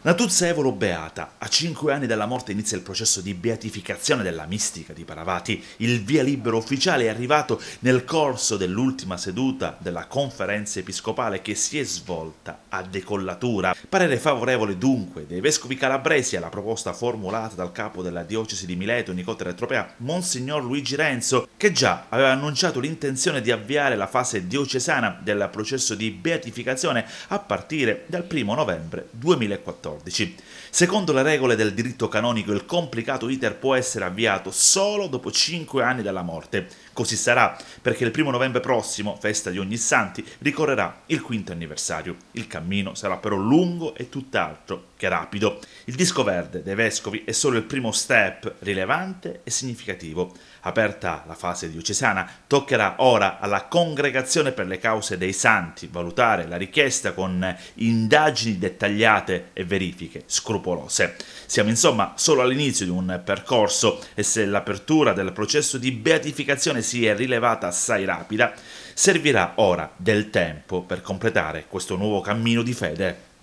Natuzza Evolo Beata, a cinque anni dalla morte inizia il processo di beatificazione della mistica di Paravati. Il via libero ufficiale è arrivato nel corso dell'ultima seduta della conferenza episcopale che si è svolta a decollatura. Parere favorevole dunque dei vescovi calabresi alla proposta formulata dal capo della diocesi di Mileto, Nicotera Tropea, Monsignor Luigi Renzo, che già aveva annunciato l'intenzione di avviare la fase diocesana del processo di beatificazione a partire dal 1 novembre 2014. 2014. Secondo le regole del diritto canonico, il complicato iter può essere avviato solo dopo 5 anni dalla morte. Così sarà, perché il primo novembre prossimo, festa di ogni santi, ricorrerà il quinto anniversario. Il cammino sarà però lungo e tutt'altro che rapido. Il disco verde dei vescovi è solo il primo step rilevante e significativo. Aperta la fase diocesana, toccherà ora alla Congregazione per le cause dei santi valutare la richiesta con indagini dettagliate e verifiche scrupolose. Siamo insomma solo all'inizio di un percorso e se l'apertura del processo di beatificazione si è rilevata assai rapida, servirà ora del tempo per completare questo nuovo cammino di fede.